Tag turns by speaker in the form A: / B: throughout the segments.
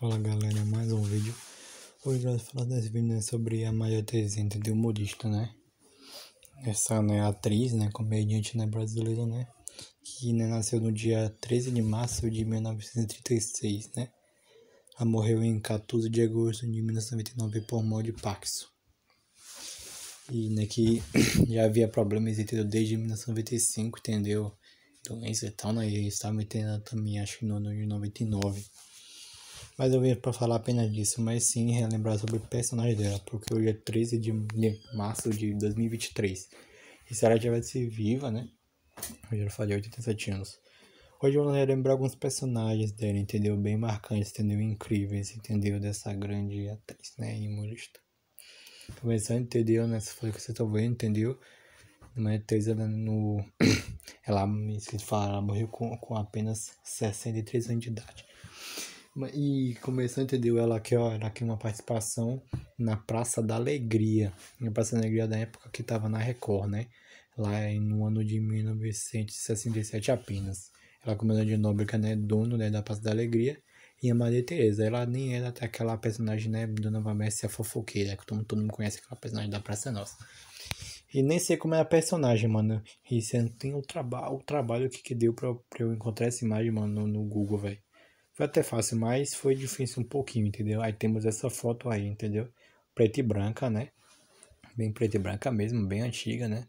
A: Fala galera, mais um vídeo. Hoje nós falar desse vídeo né, sobre a Maria Terezinha de humorista, né? Essa né, atriz, né, comediante né, brasileira, né? Que né, nasceu no dia 13 de março de 1936, né? Ela morreu em 14 de agosto de 1999 por mal de Paxo. E né, que já havia problemas desde 1995, entendeu? Doença e tal, né? E estava entendendo também, acho que no ano de 99. Mas eu venho para falar apenas disso, mas sim relembrar sobre o personagem dela, porque hoje é 13 de, março de 2023. E se ela ser viva, né? Eu já falei 87 anos. Hoje eu vou relembrar alguns personagens dela, entendeu? Bem marcantes, entendeu? Incríveis, entendeu? Dessa grande atriz, né? E humorista. Começando, entendeu? Nessa folha que você tá vendo, entendeu? Mas Teresa no. Ela me fala, ela morreu com, com apenas 63 anos de idade. E começou, entendeu? Ela aqui, ó, ela aqui uma participação na Praça da Alegria. na Praça da Alegria da época que tava na Record, né? Lá no ano de 1967 apenas. Ela começou é de Nóbrega, né? Dono né, da Praça da Alegria. E a Maria Tereza, ela nem era até aquela personagem, né? Dona Vamécia Fofoqueira, que todo, todo mundo conhece aquela personagem da Praça Nossa. E nem sei como é a personagem, mano. E você não tem o, traba o trabalho que, que deu pra, pra eu encontrar essa imagem, mano, no, no Google, velho. Foi até fácil, mas foi difícil um pouquinho, entendeu? Aí temos essa foto aí, entendeu? Preta e branca, né? Bem preta e branca mesmo, bem antiga, né?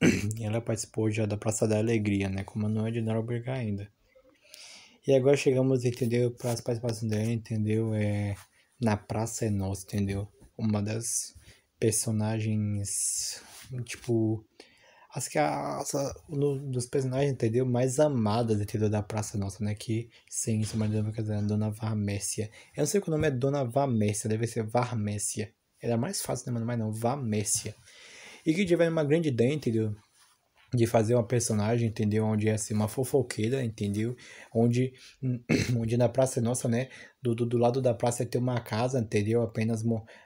A: E ela participou já da Praça da Alegria, né? como não é de Norberg ainda. E agora chegamos, entendeu? Para as participações dela, entendeu? É, na Praça é Nossa, entendeu? Uma das personagens, tipo, as que a, um dos personagens, entendeu? Mais amadas dentro da Praça Nossa, né? Que, sim, isso é uma dinâmica Dona Varmécia. Eu não sei que o nome é Dona Varmécia, deve ser Varmécia. Era mais fácil, né, mano? Mas não, Varmécia. E que tiver uma grande ideia, entendeu? de fazer uma personagem, entendeu? Onde é assim, uma fofoqueira, entendeu? Onde, onde na Praça Nossa, né? Do, do, do lado da praça tem uma casa, entendeu? Apenas,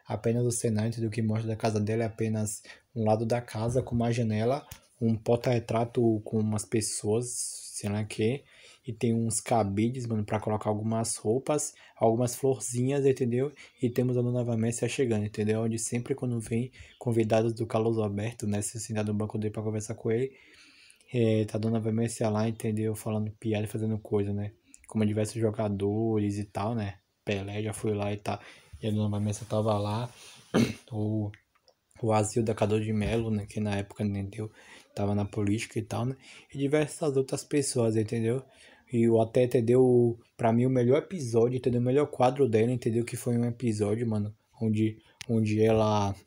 A: apenas o cenário, entendeu? Que mostra da casa dela é apenas um lado da casa com uma janela um porta-retrato com umas pessoas, sei lá que, e tem uns cabides, mano, para colocar algumas roupas, algumas florzinhas, entendeu? E temos a Dona Messia chegando, entendeu? Onde sempre quando vem convidados do Carlos Alberto, né, se sentar no banco dele para conversar com ele, é, tá a Dona Messia lá, entendeu? Falando piada e fazendo coisa, né? Como diversos jogadores e tal, né? Pelé já foi lá e tá, e a Dona Messia tava lá, o o Asilo da Cador de Melo, né, que na época entendeu, tava na política e tal, né? E diversas outras pessoas, entendeu? E o até, entendeu? Pra mim, o melhor episódio, entendeu? O melhor quadro dela, entendeu? Que foi um episódio, mano, onde, onde ela.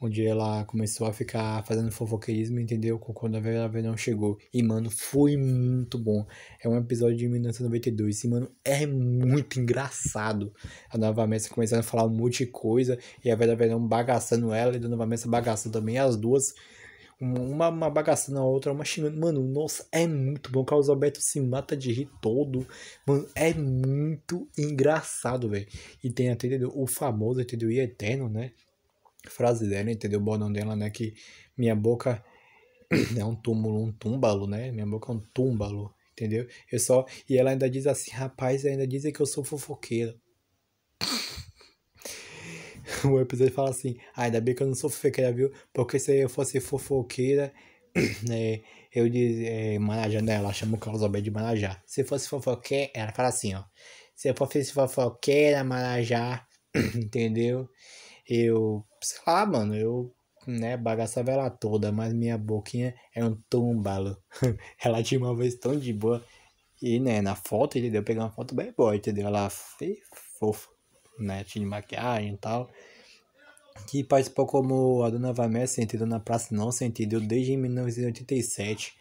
A: onde ela começou a ficar fazendo fofoqueirismo, entendeu? Quando a Vera Verão chegou. E, mano, foi muito bom. É um episódio de 1992 e, mano, é muito engraçado. A Nova Messa começando a falar um monte de coisa e a Vera Verão bagaçando ela e a Nova Messa bagaçando também. As duas uma, uma bagaça na outra, uma xingando. Mano, nossa, é muito bom. O Carlos Alberto se mata de rir todo. Mano, é muito engraçado, velho. E tem até entendeu? o famoso, entendeu? E é eterno, né? Frase dela, entendeu? O bordão dela, né? Que minha boca é um túmulo, um túmbalo, né? Minha boca é um túmbalo, entendeu? Eu só. E ela ainda diz assim, rapaz, ainda dizem que eu sou fofoqueira. o episódio fala assim, ah, ainda bem que eu não sou fofoqueira, viu? Porque se eu fosse fofoqueira, é, eu dizia, é, eh, Marajá, né? Ela chama o Carlos Alberto de Marajá. Se fosse fofoqueira, ela fala assim, ó. Se eu fosse fofoqueira, Marajá, entendeu? Eu, sei lá, mano, eu né, bagaçava ela toda, mas minha boquinha é um túmbalo. ela tinha uma vez tão de boa. E, né, na foto, entendeu? Eu peguei uma foto bem boa, entendeu? Ela fofo fofa, né? Tinha de maquiagem e tal que participou como a Dona Vamé entendeu? na Praça Não Sentido desde 1987,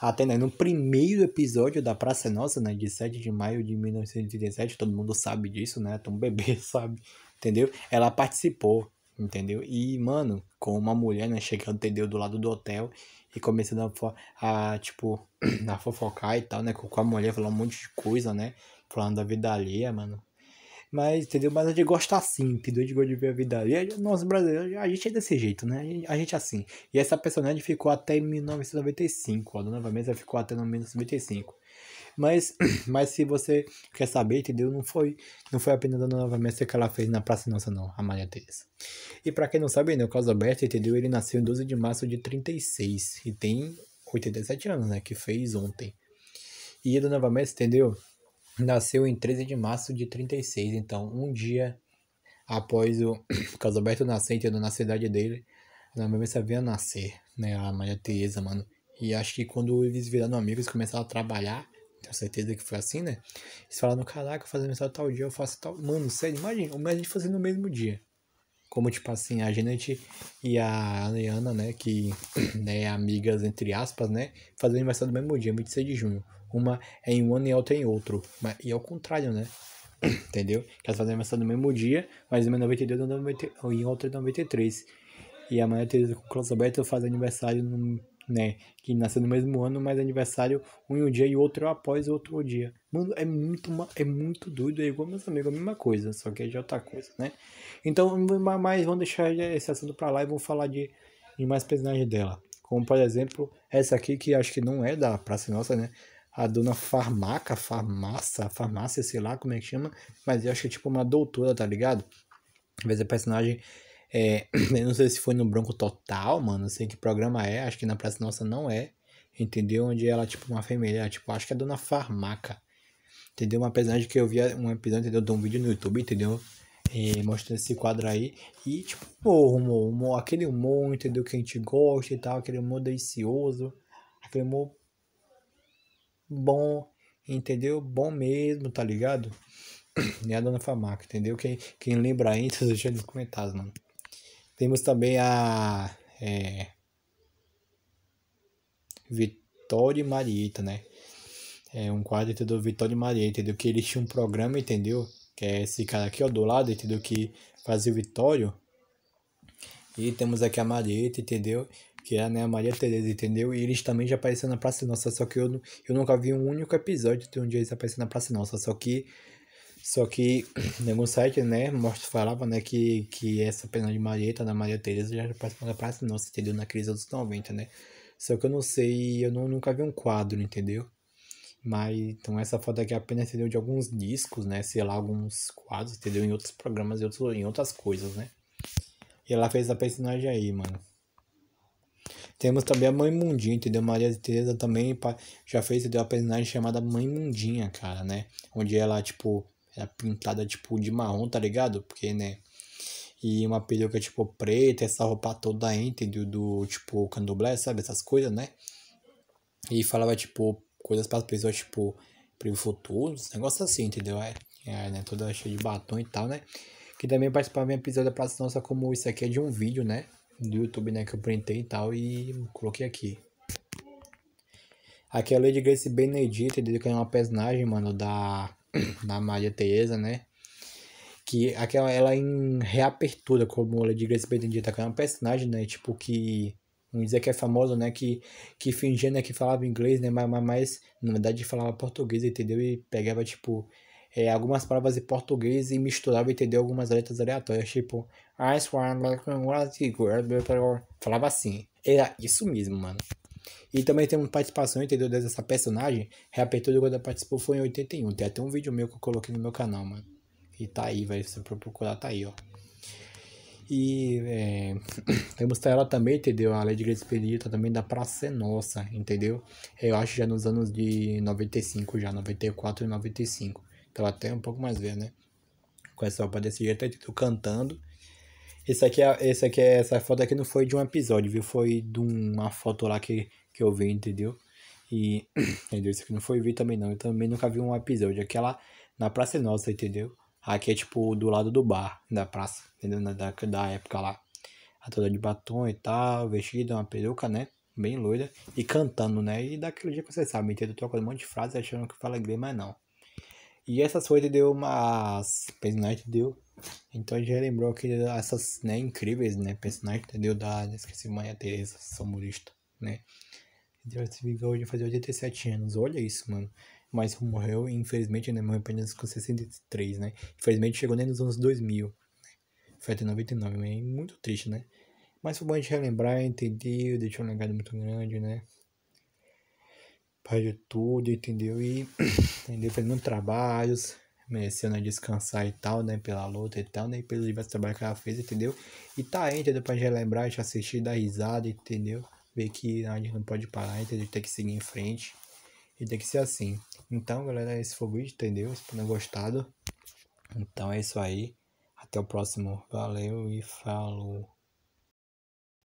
A: até né, no primeiro episódio da Praça Nossa, né, de 7 de maio de 1987, todo mundo sabe disso, né, tão bebê sabe, entendeu? Ela participou, entendeu? E, mano, com uma mulher, né, chegando, entendeu, do lado do hotel e começando a, a tipo, a fofocar e tal, né, com a mulher, falando um monte de coisa, né, falando da vida alheia, mano, mas, entendeu? Mas a é gente gosta assim, entendeu? A gente gosta de ver a vida. E nós brasileiros, a gente é desse jeito, né? A gente, é assim. E essa personagem ficou até 1995. A Dona Vanessa ficou até 1995. Mas, mas se você quer saber, entendeu? Não foi, não foi apenas a Nova Mestre que ela fez na Praça Nossa, não, a Maria Teresa. E para quem não sabe, né, o Carlos Alberto, entendeu? Ele nasceu em 12 de março de 36 e tem 87 anos, né? Que fez ontem. E a Dona Mestre, entendeu? nasceu em 13 de março de 36, então um dia após o Casalberto nascer, tendo na cidade dele, a minha mãe veio nascer, né, a Maria Teresa mano. E acho que quando eles viraram amigos começaram a trabalhar, tenho certeza que foi assim, né? Eles falaram, caraca, fazendo mensagem tal dia, eu faço tal... Mano, sério, imagina, mas a gente fazendo no mesmo dia. Como, tipo assim, a gente e a Leana, né, que né, amigas, entre aspas, né, fazendo aniversário no mesmo dia, 26 de junho uma é em um ano e outra é em outro. Mas, e ao é contrário, né? Entendeu? Que elas fazem aniversário no mesmo dia, mas uma é 92 e outra é em 93. É e a Maria Teresa Cruz Alberto faz aniversário no, né? Que nasceu no mesmo ano, mas aniversário um em um dia e outro após outro dia. Mano, é muito, é muito doido, é igual meus amigos, a mesma coisa, só que é de outra coisa, né? Então, mas vamos deixar esse assunto pra lá e vamos falar de, de mais personagens dela. Como, por exemplo, essa aqui que acho que não é da Praça Nossa, né? a dona Farmaca, farmácia, farmácia, sei lá como é que chama, mas eu acho que é tipo uma doutora, tá ligado? Às vezes a personagem é, eu não sei se foi no Bronco Total, mano, não sei que programa é, acho que na Praça Nossa não é, entendeu? Onde ela, tipo, uma feminina, tipo, acho que é a dona Farmaca, entendeu? Uma personagem que eu via um episódio, entendeu? De um vídeo no YouTube, entendeu? E é, mostrando esse quadro aí, e tipo, humor, humor, humor, aquele humor, entendeu? Que a gente gosta e tal, aquele humor delicioso, aquele humor bom, entendeu? Bom mesmo, tá ligado? E a Dona Famaca, entendeu? Quem, quem lembra aí, tá deixando nos comentários, mano. Temos também a. É, Vitória e Marieta, né? É um quadro, entendeu? Vitória e Marieta, entendeu? Que eles tinham um programa, entendeu? Que é esse cara aqui, ó, do lado, entendeu? Que fazia o Vitório. E temos aqui a Marieta, entendeu? que é né, a Maria Tereza, entendeu? E eles também já apareceram na Praça Nossa, só que eu, eu nunca vi um único episódio de onde eles apareceram na Praça Nossa, só que só que em algum site, né, mostra, falava, né, que, que essa personagem Marieta, da Maria Tereza, já apareceu na Praça Nossa, entendeu? Na crise dos 90, né? Só que eu não sei, eu não, nunca vi um quadro, entendeu? Mas, então, essa foto aqui apenas, entendeu, de alguns discos, né? Sei lá, alguns quadros, entendeu? Em outros programas, em, outros, em outras coisas, né? E ela fez a personagem aí, mano. Temos também a Mãe Mundinha, entendeu? Maria Tereza também já fez, entendeu? Uma personagem chamada Mãe Mundinha, cara, né? Onde ela, tipo, era é pintada, tipo, de marrom, tá ligado? Porque, né? E uma peruca, tipo, preta, essa roupa toda aí, entendeu? Do, tipo, candomblé, sabe? Essas coisas, né? E falava, tipo, coisas para as pessoas, tipo, pro futuro, negócio assim, entendeu? É, é, né? Toda cheia de batom e tal, né? Que também participava em episódio da Praça Nossa como isso aqui é de um vídeo, né? do YouTube, né, que eu printei e tal, e coloquei aqui. Aqui é a Lady Grace Benedita, que é uma personagem, mano, da, da Maria Teresa, né? Que aquela, ela é em reapertura, como Lady Grace Benedita, que é uma personagem, né, tipo que... Vamos dizer que é famosa, né, que, que fingia, né, que falava inglês, né, mas, mas, mas na verdade falava português, entendeu? E pegava, tipo, é, algumas palavras em português e misturava e entender algumas letras aleatórias, tipo I swear falava assim. Era isso mesmo, mano. E também temos participação, entendeu? Dessa personagem. A quando ela participou foi em 81. Tem até um vídeo meu que eu coloquei no meu canal, mano. E tá aí, velho. Se você procurar, tá aí, ó. E é, temos ela também, entendeu? A Lady Grace Perita também da Praça ser Nossa, entendeu? Eu acho já nos anos de 95, já 94 e 95. Ela tem um pouco mais ver, né? Com essa roupa desse jeito, aí tô cantando. Esse aqui, é, esse aqui é, essa foto aqui não foi de um episódio, viu? Foi de uma foto lá que, que eu vi, entendeu? E, entendeu? Isso aqui não foi vi também não. Eu também nunca vi um episódio. Aquela é na Praça Nossa, entendeu? Aqui é tipo do lado do bar, da praça, entendeu? Da, da época lá. A toda de batom e tal, vestida, uma peruca, né? Bem loira. E cantando, né? E daquele dia que sabe, sabem, entendeu? Trocando um monte de frases achando que fala inglês, mas não. E essas coisas deu umas. Personagem deu. Então a gente já lembrou que essas né, incríveis, né? Personagem deu da. Esqueci, mãe, a Tereza, samurista né? Esse viveu hoje fazia 87 anos, olha isso, mano. Mas morreu, infelizmente, né? Morreu apenas com 63, né? Infelizmente chegou nem nos anos 2000. Né? Foi até 99, é muito triste, né? Mas foi bom a gente relembrar, entendeu? deixou um legado muito grande, né? de tudo, entendeu? E entendeu? fazendo trabalhos, merecendo descansar e tal, né? Pela luta e tal, né? pelos diversos trabalhos que ela fez, entendeu? E tá aí, entendeu? Pra relembrar, te assistir, dar risada, entendeu? Ver que a gente não pode parar, entendeu? Tem que seguir em frente. E tem que ser assim. Então, galera, esse foi o vídeo, entendeu? Espero tenham gostado. Então é isso aí. Até o próximo. Valeu e falou.